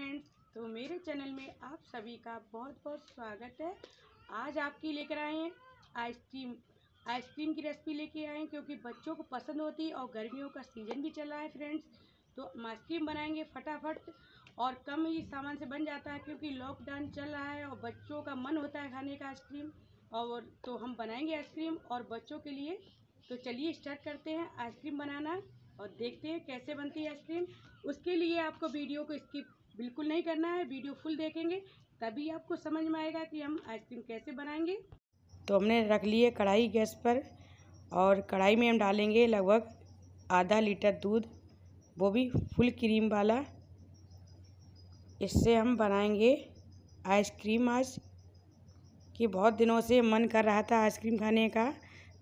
friends तो मेरे channel में आप सभी का बहुत बहुत स्वागत है आज आपकी लेकर आए हैं आइसक्रीम आइसक्रीम की रेसिपी लेके आए हैं क्योंकि बच्चों को पसंद होती है और गर्मियों का सीज़न भी चल रहा है फ्रेंड्स तो हम आइसक्रीम बनाएंगे फटाफट और कम ही सामान से बन जाता है क्योंकि लॉकडाउन चल रहा है और बच्चों का मन होता है खाने का आइसक्रीम और तो हम बनाएंगे आइसक्रीम और बच्चों के लिए तो चलिए स्टार्ट करते हैं आइसक्रीम बनाना और देखते हैं कैसे बनती है आइसक्रीम उसके लिए आपको वीडियो को स्किप बिल्कुल नहीं करना है वीडियो फुल देखेंगे तभी आपको समझ में आएगा कि हम आइसक्रीम कैसे बनाएंगे तो हमने रख लिए कढ़ाई गैस पर और कढ़ाई में हम डालेंगे लगभग आधा लीटर दूध वो भी फुल क्रीम वाला इससे हम बनाएंगे आइसक्रीम आज कि बहुत दिनों से मन कर रहा था आइसक्रीम खाने का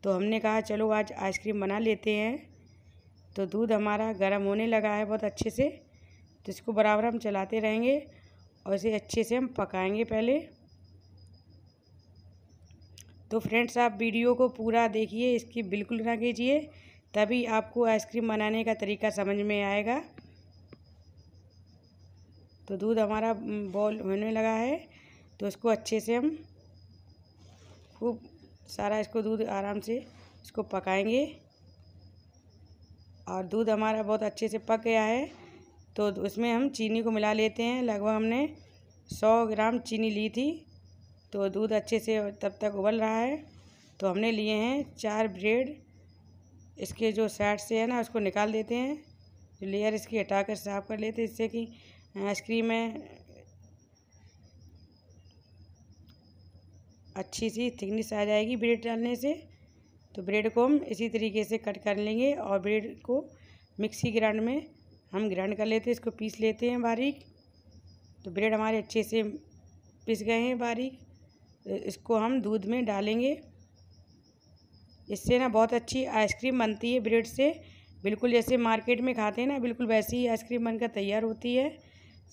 तो हमने कहा चलो आज आइसक्रीम बना लेते हैं तो दूध हमारा गर्म होने लगा है बहुत अच्छे से तो इसको बराबर हम चलाते रहेंगे और इसे अच्छे से हम पकाएंगे पहले तो फ्रेंड्स आप वीडियो को पूरा देखिए इसकी बिल्कुल ना कीजिए तभी आपको आइसक्रीम बनाने का तरीका समझ में आएगा तो दूध हमारा बॉल होने लगा है तो इसको अच्छे से हम खूब सारा इसको दूध आराम से इसको पकाएंगे और दूध हमारा बहुत अच्छे से पक गया है तो उसमें हम चीनी को मिला लेते हैं लगभग हमने सौ ग्राम चीनी ली थी तो दूध अच्छे से तब तक उबल रहा है तो हमने लिए हैं चार ब्रेड इसके जो साइड से है ना उसको निकाल देते हैं लेयर इसकी हटा कर साफ़ कर लेते हैं इससे कि आइसक्रीम में अच्छी सी थिकनेस आ जाएगी ब्रेड डालने से तो ब्रेड को हम इसी तरीके से कट कर लेंगे और ब्रेड को मिक्सी ग्राइंड में हम ग्राइंड कर लेते हैं इसको पीस लेते हैं बारीक तो ब्रेड हमारे अच्छे से पिस गए हैं बारीक तो इसको हम दूध में डालेंगे इससे ना बहुत अच्छी आइसक्रीम बनती है ब्रेड से बिल्कुल जैसे मार्केट में खाते हैं ना बिल्कुल वैसी ही आइसक्रीम बनकर तैयार होती है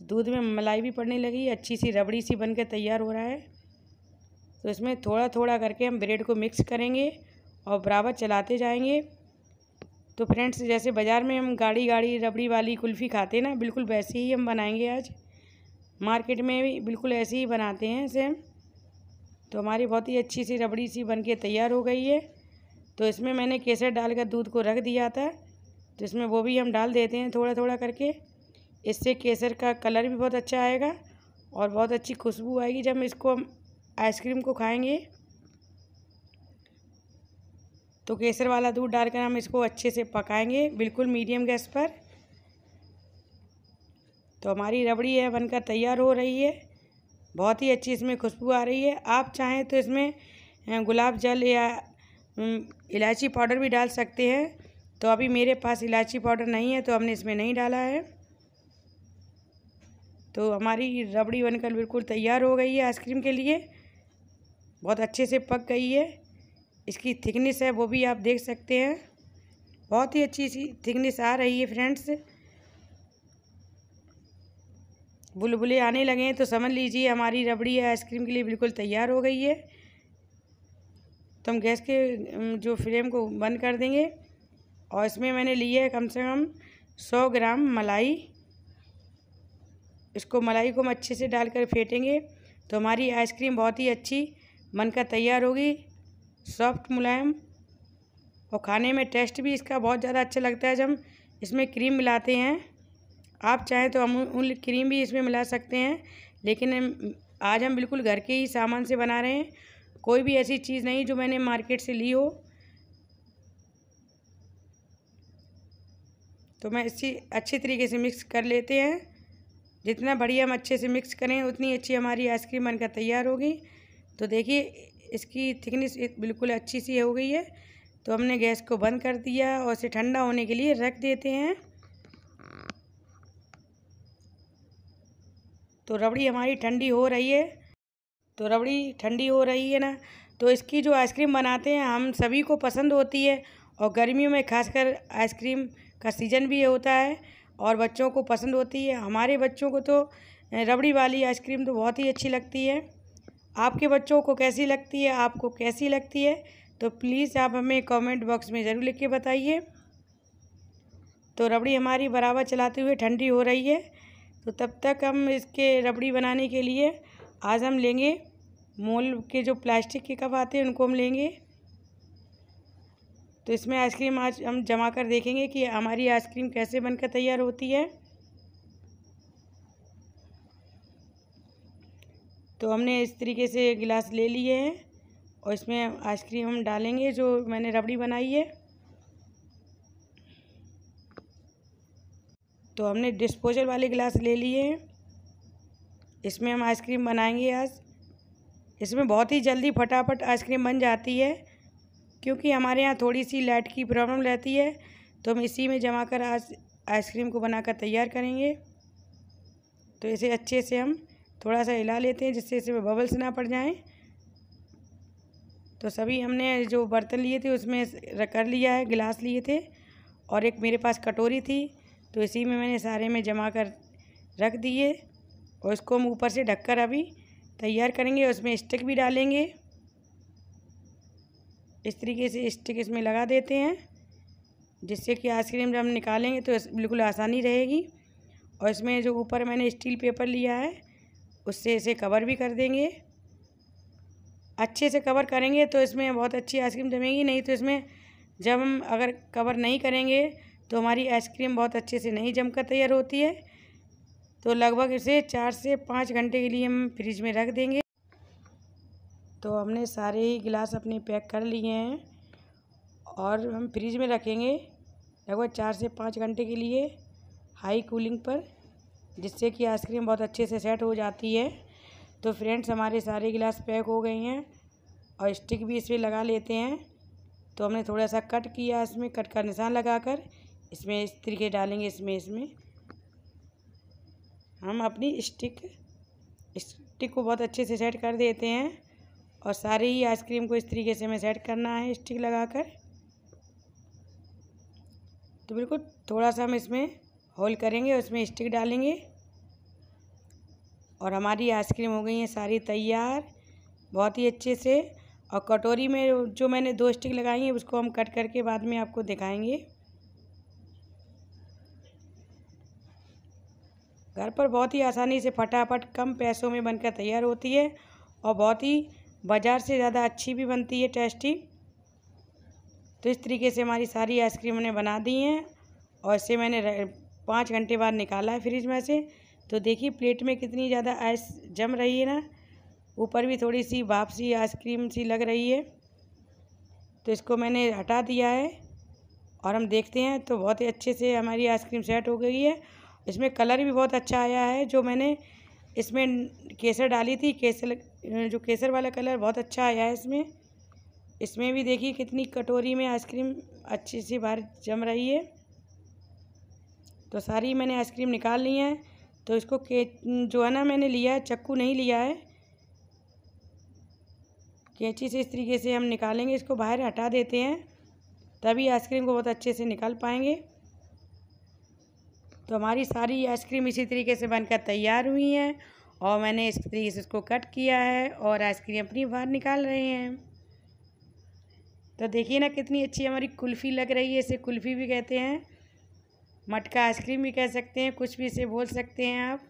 दूध में मलाई भी पड़ने लगी अच्छी सी रबड़ी सी बनकर तैयार हो रहा है तो इसमें थोड़ा थोड़ा करके हम ब्रेड को मिक्स करेंगे और बराबर चलाते जाएंगे तो फ्रेंड्स जैसे बाज़ार में हम गाड़ी गाड़ी रबड़ी वाली कुल्फ़ी खाते हैं ना बिल्कुल वैसे ही हम बनाएंगे आज मार्केट में भी बिल्कुल ऐसे ही बनाते हैं सेम तो हमारी बहुत ही अच्छी सी रबड़ी सी बन के तैयार हो गई है तो इसमें मैंने केसर डालकर दूध को रख दिया था तो इसमें वो भी हम डाल देते हैं थोड़ा थोड़ा करके इससे केसर का कलर भी बहुत अच्छा आएगा और बहुत अच्छी खुशबू आएगी जब हम इसको आइसक्रीम को खाएंगे तो केसर वाला दूध डालकर हम इसको अच्छे से पकाएंगे बिल्कुल मीडियम गैस पर तो हमारी रबड़ी है बनकर तैयार हो रही है बहुत ही अच्छी इसमें खुशबू आ रही है आप चाहें तो इसमें गुलाब जल या इलायची पाउडर भी डाल सकते हैं तो अभी मेरे पास इलायची पाउडर नहीं है तो हमने इसमें नहीं डाला है तो हमारी रबड़ी बनकर बिल्कुल तैयार हो गई है आइसक्रीम के लिए बहुत अच्छे से पक गई है इसकी थिकनेस है वो भी आप देख सकते हैं बहुत ही अच्छी सी थिकनेस आ रही है फ्रेंड्स बुलबुले आने लगे हैं तो समझ लीजिए हमारी रबड़ी आइसक्रीम के लिए बिल्कुल तैयार हो गई है तो हम गैस के जो फ्लेम को बंद कर देंगे और इसमें मैंने लिया है कम से कम सौ ग्राम मलाई इसको मलाई को हम अच्छे से डालकर फेंटेंगे तो हमारी आइसक्रीम बहुत ही अच्छी बनकर तैयार होगी सॉफ्ट मुलायम और खाने में टेस्ट भी इसका बहुत ज़्यादा अच्छा लगता है जब इसमें क्रीम मिलाते हैं आप चाहें तो अमूल क्रीम भी इसमें मिला सकते हैं लेकिन आज हम बिल्कुल घर के ही सामान से बना रहे हैं कोई भी ऐसी चीज़ नहीं जो मैंने मार्केट से ली हो तो मैं इसी अच्छे तरीके से मिक्स कर लेते हैं जितना बढ़िया हम अच्छे से मिक्स करें उतनी अच्छी हमारी आइसक्रीम बनकर तैयार होगी तो देखिए इसकी थिकनेस बिल्कुल अच्छी सी हो गई है तो हमने गैस को बंद कर दिया और इसे ठंडा होने के लिए रख देते हैं तो रबड़ी हमारी ठंडी हो रही है तो रबड़ी ठंडी हो रही है ना तो इसकी जो आइसक्रीम बनाते हैं हम सभी को पसंद होती है और गर्मियों में खासकर आइसक्रीम का सीज़न भी होता है और बच्चों को पसंद होती है हमारे बच्चों को तो रबड़ी वाली आइसक्रीम तो बहुत ही अच्छी लगती है आपके बच्चों को कैसी लगती है आपको कैसी लगती है तो प्लीज़ आप हमें कमेंट बॉक्स में ज़रूर लिख के बताइए तो रबड़ी हमारी बराबर चलाते हुए ठंडी हो रही है तो तब तक हम इसके रबड़ी बनाने के लिए आज हम लेंगे मोल के जो प्लास्टिक के कप आते हैं उनको हम लेंगे तो इसमें आइसक्रीम आज हम जमा कर देखेंगे कि हमारी आइसक्रीम कैसे बनकर तैयार होती है तो हमने इस तरीके से गिलास ले लिए हैं और इसमें आइसक्रीम हम डालेंगे जो मैंने रबड़ी बनाई है तो हमने डिस्पोजल वाले गिलास ले लिए हैं इसमें हम आइसक्रीम बनाएंगे आज इसमें बहुत ही जल्दी फटाफट आइसक्रीम बन जाती है क्योंकि हमारे यहाँ थोड़ी सी लाइट की प्रॉब्लम रहती है तो हम इसी में जमा कर आज आइसक्रीम को बनाकर तैयार करेंगे तो इसे अच्छे से हम थोड़ा सा हिला लेते हैं जिससे इसमें बबल्स ना पड़ जाएं तो सभी हमने जो बर्तन लिए थे उसमें कर लिया है गिलास लिए थे और एक मेरे पास कटोरी थी तो इसी में मैंने सारे में जमा कर रख दिए और इसको हम ऊपर से ढककर अभी तैयार करेंगे उसमें स्टिक भी डालेंगे इस तरीके से स्टिक इसमें लगा देते हैं जिससे कि आइसक्रीम जब हम निकालेंगे तो बिल्कुल आसानी रहेगी और इसमें जो ऊपर मैंने स्टील पेपर लिया है उससे इसे कवर भी कर देंगे अच्छे से कवर करेंगे तो इसमें बहुत अच्छी आइसक्रीम जमेगी नहीं तो इसमें जब हम अगर कवर नहीं करेंगे तो हमारी आइसक्रीम बहुत अच्छे से नहीं जमकर तैयार होती है तो लगभग इसे चार से पाँच घंटे के लिए हम फ्रिज में रख देंगे तो हमने सारे ही गिलास अपने पैक कर लिए हैं और हम फ्रिज में रखेंगे लगभग चार से पाँच घंटे के लिए हाई कूलिंग पर जिससे कि आइसक्रीम बहुत अच्छे से सेट हो जाती है तो फ्रेंड्स हमारे सारे गिलास पैक हो गए हैं और स्टिक भी इसमें लगा लेते हैं तो हमने थोड़ा सा कट किया इसमें कट का निशान लगाकर इसमें इस तरीके डालेंगे इसमें इसमें हम अपनी स्टिक स्टिक को बहुत अच्छे से सेट कर देते हैं और सारे ही आइसक्रीम को इस तरीके से हमें सेट करना है स्टिक लगाकर तो बिल्कुल थोड़ा सा हम इसमें होल करेंगे उसमें स्टिक डालेंगे और हमारी आइसक्रीम हो गई है सारी तैयार बहुत ही अच्छे से और कटोरी में जो मैंने दो स्टिक लगाई हैं उसको हम कट करके बाद में आपको दिखाएंगे घर पर बहुत ही आसानी से फटाफट कम पैसों में बनकर तैयार होती है और बहुत ही बाज़ार से ज़्यादा अच्छी भी बनती है टेस्टी तो इस तरीके से हमारी सारी आइसक्रीम मैंने बना दी हैं और इसे मैंने पाँच घंटे बाद निकाला है फ्रिज में से तो देखिए प्लेट में कितनी ज़्यादा आइस जम रही है ना ऊपर भी थोड़ी सी वापसी सी आइसक्रीम सी लग रही है तो इसको मैंने हटा दिया है और हम देखते हैं तो बहुत ही अच्छे से हमारी आइसक्रीम सेट हो गई है इसमें कलर भी बहुत अच्छा आया है जो मैंने इसमें केसर डाली थी केसर जो केसर वाला कलर बहुत अच्छा आया है इसमें इसमें भी देखिए कितनी कटोरी में आइसक्रीम अच्छी सी बाहर जम रही है तो सारी मैंने आइसक्रीम निकाल ली है तो इसको के जो है ना मैंने लिया है चक्कू नहीं लिया है कैंची से इस तरीके से हम निकालेंगे इसको बाहर हटा देते हैं तभी आइसक्रीम को बहुत अच्छे से निकाल पाएंगे तो हमारी सारी आइसक्रीम इसी तरीके से बनकर तैयार हुई है और मैंने इस तरीके से इसको कट किया है और आइसक्रीम अपनी बाहर निकाल रहे हैं तो देखिए ना कितनी अच्छी हमारी कुल्फ़ी लग रही है इसे कुल्फ़ी भी कहते हैं मटका आइसक्रीम भी कह सकते हैं कुछ भी इसे बोल सकते हैं आप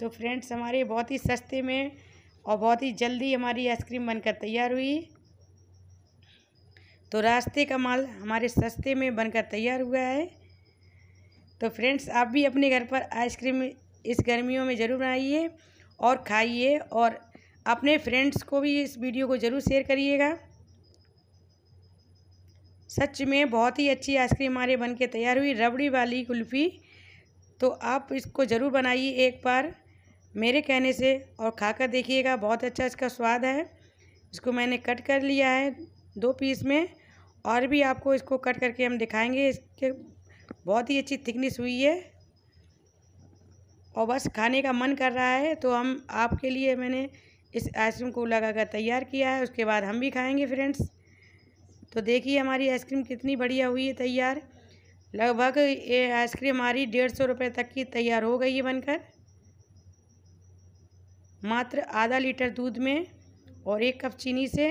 तो फ्रेंड्स हमारे बहुत ही सस्ते में और बहुत ही जल्दी हमारी आइसक्रीम बनकर तैयार हुई तो रास्ते का माल हमारे सस्ते में बनकर तैयार हुआ है तो फ्रेंड्स आप भी अपने घर पर आइसक्रीम इस गर्मियों में ज़रूर बनाइए और खाइए और अपने फ्रेंड्स को भी इस वीडियो को ज़रूर शेयर करिएगा सच में बहुत ही अच्छी आइसक्रीम हमारे बन के तैयार हुई रबड़ी वाली कुल्फ़ी तो आप इसको ज़रूर बनाइए एक बार मेरे कहने से और खाकर देखिएगा बहुत अच्छा इसका स्वाद है इसको मैंने कट कर लिया है दो पीस में और भी आपको इसको कट करके हम दिखाएंगे इसके बहुत ही अच्छी थिकनेस हुई है और बस खाने का मन कर रहा है तो हम आपके लिए मैंने इस आइसक्रीम को लगा कर तैयार किया है उसके बाद हम भी खाएंगे फ्रेंड्स तो देखिए हमारी आइसक्रीम कितनी बढ़िया हुई है तैयार लगभग ये आइसक्रीम हमारी डेढ़ सौ रुपये तक की तैयार हो गई है बनकर मात्र आधा लीटर दूध में और एक कप चीनी से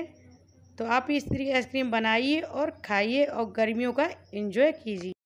तो आप इस तरीके आइसक्रीम बनाइए और खाइए और गर्मियों का इंजॉय कीजिए